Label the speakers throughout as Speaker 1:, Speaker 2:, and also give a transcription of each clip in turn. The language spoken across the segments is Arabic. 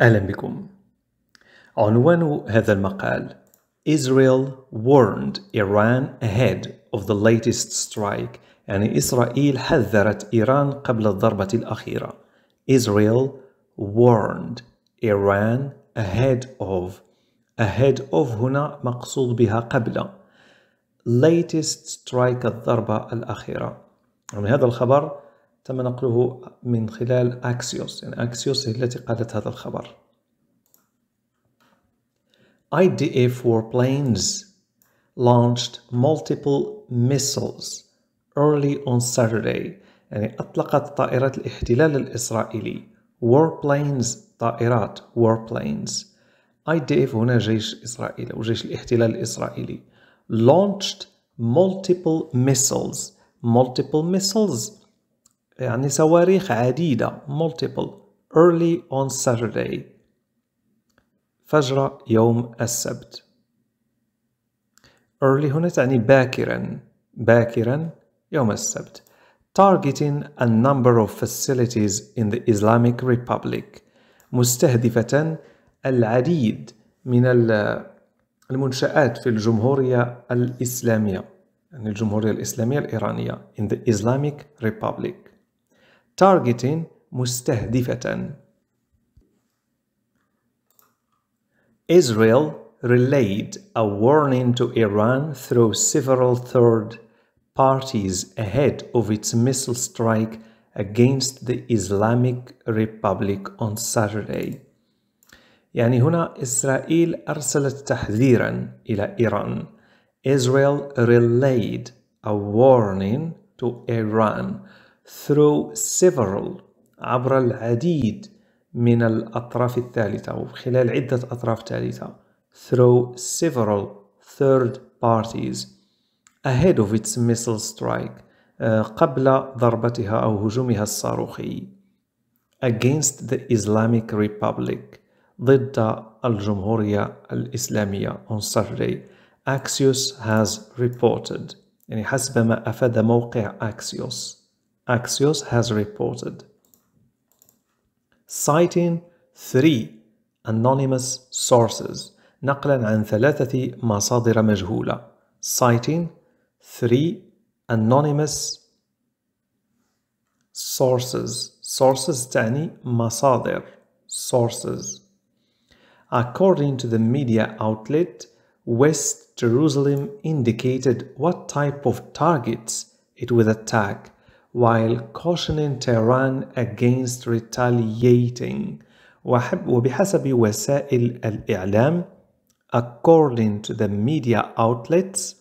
Speaker 1: أهلا بكم عنوان هذا المقال Israel warned Iran ahead of the latest strike يعني إسرائيل حذرت إيران قبل الضربة الأخيرة Israel warned Iran ahead of ahead of هنا مقصود بها قبل latest strike الضربة الأخيرة يعني هذا الخبر تم نقله من خلال أكسيوس يعني أكسيوس هي التي قالت هذا الخبر IDA for planes launched multiple missiles early on Saturday يعني أطلقت طائرات الاحتلال الإسرائيلي warplanes طائرات warplanes IDF هنا جيش إسرائيل أو جيش الاحتلال الإسرائيلي launched multiple missiles multiple missiles يعني صواريخ عديدة multiple early on Saturday فجر يوم السبت early هنا تعني باكرا باكرا يوم السبت targeting a number of facilities in the Islamic Republic مستهدفة العديد من المنشآت في الجمهورية الإسلامية يعني الجمهورية الإسلامية الإيرانية in the Islamic Republic targeting مستهدفة Israel relayed a warning to Iran through several third parties ahead of its missile strike against the Islamic Republic on Saturday. يعني هنا إسرائيل أرسلت تحذيرا إلى إيران. Israel relayed a warning to Iran through several عبر العديد من الأطراف الثالثة أو خلال عدة أطراف ثالثة through several third parties ahead of its missile strike قبل ضربتها أو هجومها الصاروخي against the Islamic Republic ضد الجمهورية الإسلامية on Saturday Axios has reported يعني حسب ما أفاد موقع Axios Axios has reported, citing three anonymous sources نقلا عن ثلاثة مصادر مجهولة citing three anonymous sources sources تعني مصادر sources According to the media outlet, West Jerusalem indicated what type of targets it would attack while cautioning Tehran against retaliating وبحسب وسائل الإعلام according to the media outlets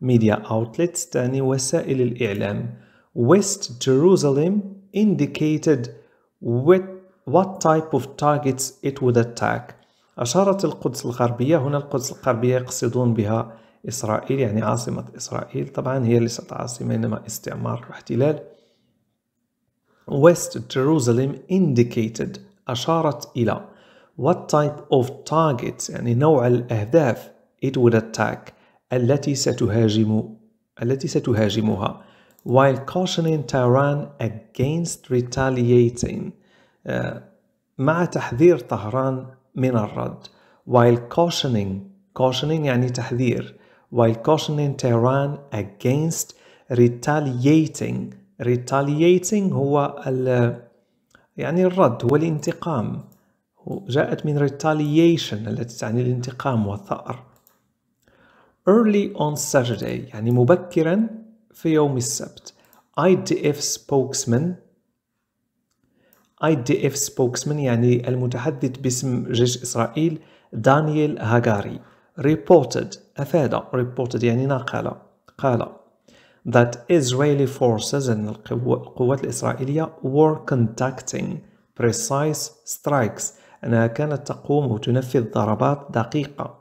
Speaker 1: media outlets تاني وسائل الإعلام West Jerusalem indicated with what type of targets it would attack أشارت القدس الغربية هنا القدس الغربية يقصدون بها إسرائيل يعني عاصمة إسرائيل طبعا هي ليست عاصمة إنما استعمار واحتلال West Jerusalem indicated أشارت إلى what type of targets يعني نوع الأهداف it would attack التي ستهاجم التي ستهاجمها while cautioning Tehran against retaliating آه، مع تحذير طهران من الرد while cautioning cautioning يعني تحذير while cautioning Tehran against retaliating retaliating هو ال يعني الرد هو الانتقام جاءت من retaliation التي تعني الانتقام والثأر early on Saturday يعني مبكرا في يوم السبت IDF spokesman IDF spokesman يعني المتحدث باسم جيش إسرائيل دانيال هاغاري reported أفاد reported يعني نقل قال that Israeli forces أن القوات الإسرائيلية were conducting precise strikes أنها كانت تقوم وتنفذ ضربات دقيقة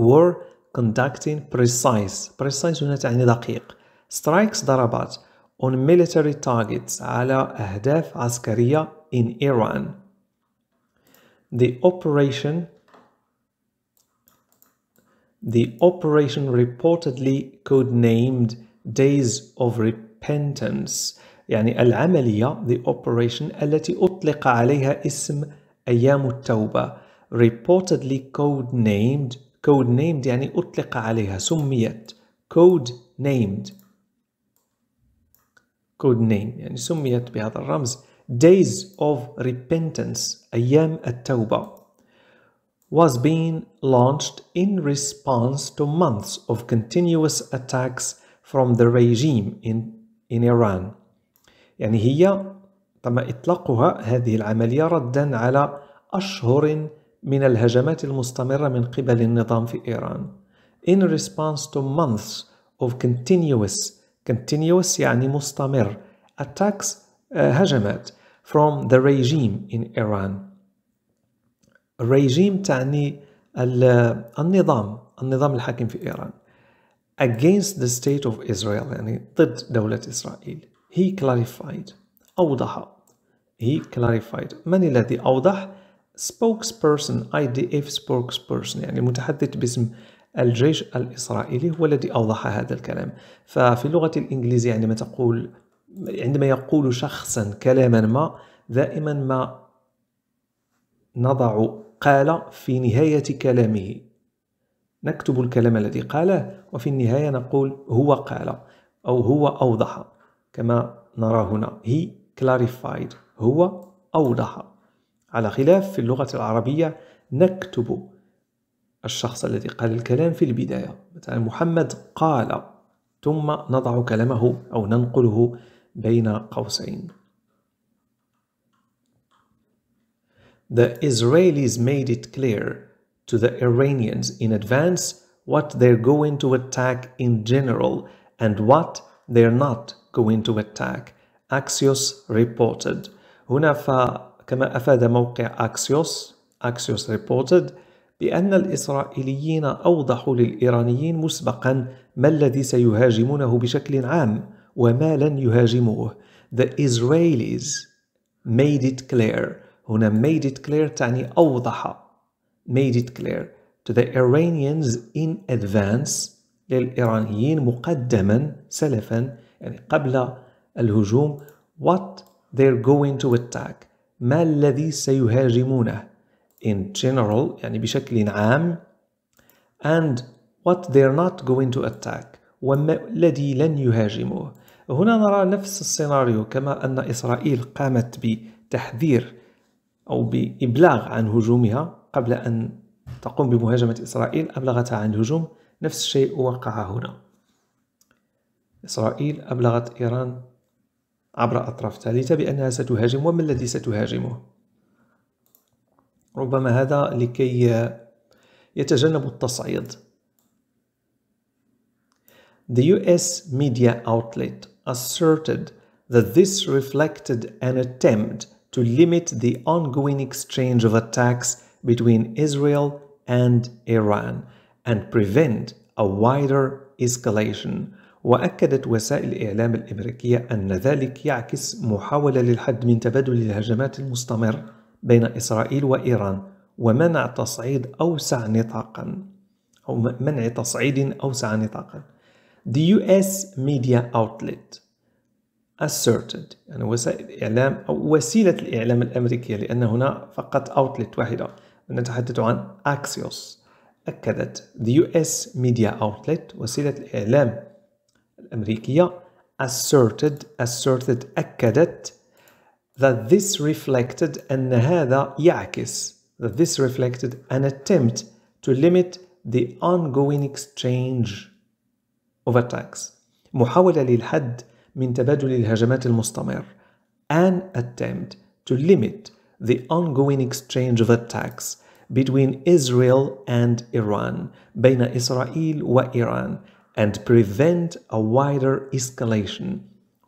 Speaker 1: were conducting precise precise هنا تعني دقيق strikes ضربات on military targets على أهداف عسكرية in Iran the operation the operation reportedly codenamed Days of Repentance يعني العملية the operation التي أطلق عليها اسم أيام التوبة reportedly codenamed codenamed يعني أطلق عليها سميت codenamed codename يعني سميت بهذا الرمز Days of Repentance أيام التوبة was being launched in response to months of continuous attacks from the regime in, in Iran يعني هي تم إطلاقها هذه العملية ردا على أشهر من الهجمات المستمرة من قبل النظام في إيران in response to months of continuous continuous يعني مستمر attacks uh, هجمات from the regime in Iran الريجيم تعني النظام النظام الحاكم في إيران against the state of Israel يعني ضد دولة إسرائيل he clarified أوضح he clarified من الذي أوضح spokesperson IDF spokesperson يعني متحدث باسم الجيش الإسرائيلي هو الذي أوضح هذا الكلام ففي اللغة الإنجليزية عندما تقول عندما يقول شخصا كلاما ما دائما ما نضع قال في نهاية كلامه نكتب الكلام الذي قاله وفي النهاية نقول هو قال أو هو أوضح كما نرى هنا he clarified هو أوضح على خلاف في اللغة العربية نكتب الشخص الذي قال الكلام في البداية مثلا محمد قال ثم نضع كلامه أو ننقله بين قوسين the Israelis made it clear to the Iranians in advance what they're going to attack in general and what they're not going to attack. Axios reported. هنا فكما أفاد موقع Axios, Axios reported بأن الإسرائيليين أوضحوا للإيرانيين مسبقا ما الذي سيهاجمونه بشكل عام وما لن يهاجموه. The Israelis made it clear هنا made it clear تعني أوضح made it clear to the Iranians in advance للإيرانيين مقدما سلفا يعني قبل الهجوم what they're going to attack ما الذي سيهاجمونه in general يعني بشكل عام and what they're not going to attack وما الذي لن يهاجموه هنا نرى نفس السيناريو كما أن إسرائيل قامت بتحذير أو بإبلاغ عن هجومها قبل أن تقوم بمهاجمة إسرائيل أبلغتها عن الهجوم نفس الشيء وقع هنا إسرائيل أبلغت إيران عبر أطراف ثالثة بأنها ستهاجم وما الذي ستهاجمه ربما هذا لكي يتجنب التصعيد The US media outlet asserted that this reflected an attempt to limit the ongoing exchange of attacks between Israel and Iran and prevent a wider escalation وأكدت وسائل الإعلام الأمريكية أن ذلك يعكس محاولة للحد من تبادل الهجمات المستمر بين إسرائيل وإيران ومنع تصعيد أوسع نطاقا أو منع تصعيد أوسع نطاقا The US media outlet asserted يعني وسائل إعلام أو وسيلة الإعلام الأمريكية لأن هنا فقط أوتلت واحدة نتحدث عن Axios أكدت The US Media Outlet وسيلة الإعلام الأمريكية asserted asserted أكدت that this reflected أن هذا يعكس that this reflected an attempt to limit the ongoing exchange of attacks محاولة للحد من تبادل الهجمات المستمر an attempt to limit the ongoing exchange of attacks between Israel and Iran بين إسرائيل وإيران and prevent a wider escalation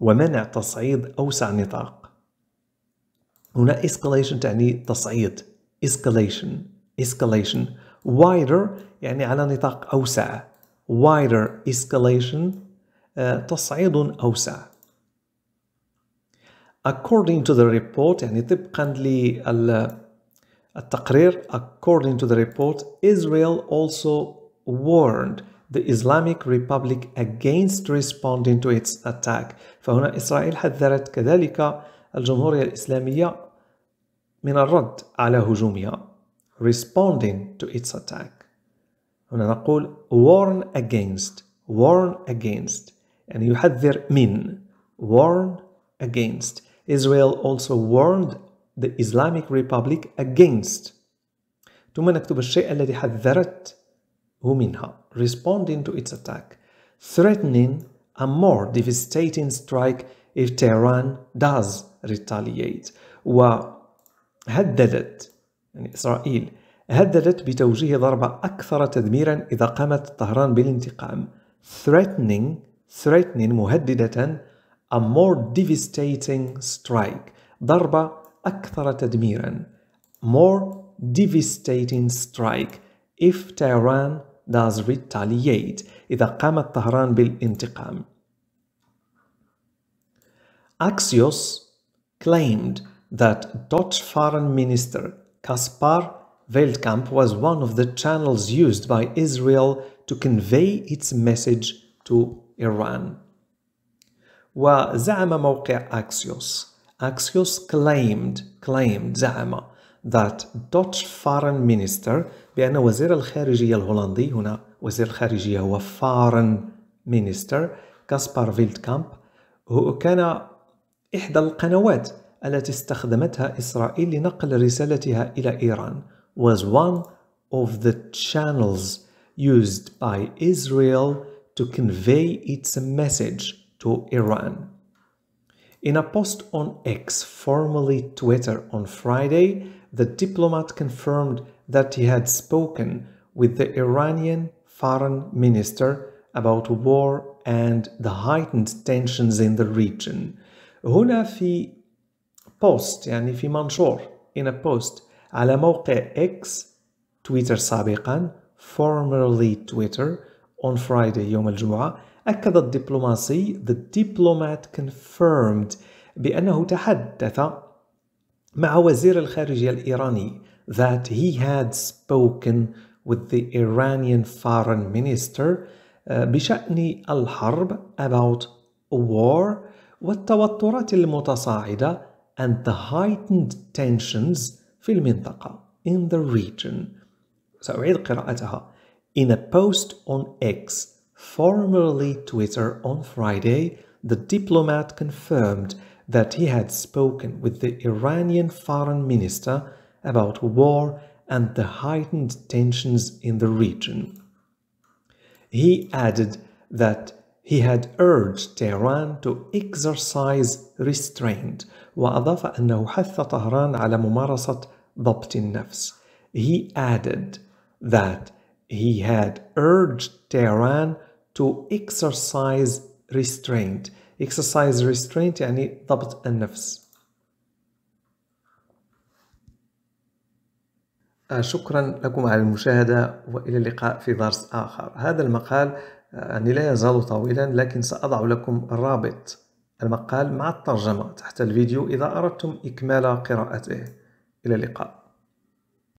Speaker 1: ومنع تصعيد أوسع نطاق هنا escalation تعني تصعيد escalation escalation wider يعني على نطاق أوسع wider escalation تصعيد أوسع According to the report يعني طبقا للتقرير According to the report Israel also warned the Islamic Republic against responding to its attack فهنا إسرائيل حذرت كذلك الجمهورية الإسلامية من الرد على هجومها responding to its attack هنا نقول warn against warn against and يحذر من warn against Israel also warned the Islamic Republic against ثم نكتب الشيء الذي حذرت منها responding to its attack threatening a more devastating strike if Tehran does retaliate وهددت يعني إسرائيل هددت بتوجيه ضربة أكثر تدميرا إذا قامت طهران بالانتقام threatening threatening مهددة a more devastating strike ضربة أكثر تدميرا more devastating strike if Tehran does retaliate إذا قامت طهران بالانتقام Axios claimed that Dutch Foreign Minister Kaspar Veldkamp was one of the channels used by Israel to convey its message to إيران وزعم موقع أكسيوس أكسيوس claimed, claimed زعم that Dutch foreign minister بأن وزير الخارجية الهولندي هنا وزير الخارجية هو foreign minister كاسبار فيلدكامب كان إحدى القنوات التي استخدمتها إسرائيل لنقل رسالتها إلى إيران was one of the channels used by Israel to convey its message to Iran. In a post on X, formerly Twitter, on Friday, the diplomat confirmed that he had spoken with the Iranian foreign minister about war and the heightened tensions in the region. Hunafi post بوست يعني في in a post على موقع X Twitter سابقا formerly Twitter on Friday يوم الجمعة أكد الدبلوماسي The Diplomat confirmed بأنه تحدث مع وزير الخارجية الإيراني that he had spoken with the Iranian foreign minister بشأن الحرب about war والتوترات المتصاعدة and the heightened tensions في المنطقة in the region سأعيد قراءتها In a post on X, formerly Twitter, on Friday, the diplomat confirmed that he had spoken with the Iranian foreign minister about war and the heightened tensions in the region. He added that he had urged Tehran to exercise restraint وأضاف أنه حث طهران على ممارسة ضبط النفس. He added that he had urged Tehran to exercise restraint exercise restraint يعني ضبط النفس آه، شكرا لكم على المشاهدة وإلى اللقاء في درس آخر هذا المقال يعني لا يزال طويلا لكن سأضع لكم الرابط المقال مع الترجمة تحت الفيديو إذا أردتم إكمال قراءته إلى اللقاء